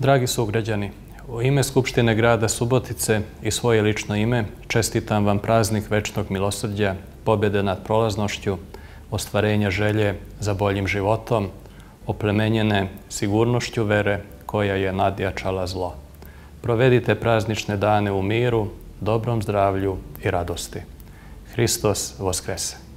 Dragi sugrađani, u ime Skupštine grada Subotice i svoje lično ime čestitam vam praznik večnog milosrđa, pobjede nad prolaznošću, ostvarenja želje za boljim životom, oplemenjene sigurnošću vere koja je nadjačala zlo. Provedite praznične dane u miru, dobrom zdravlju i radosti. Hristos Voskrese!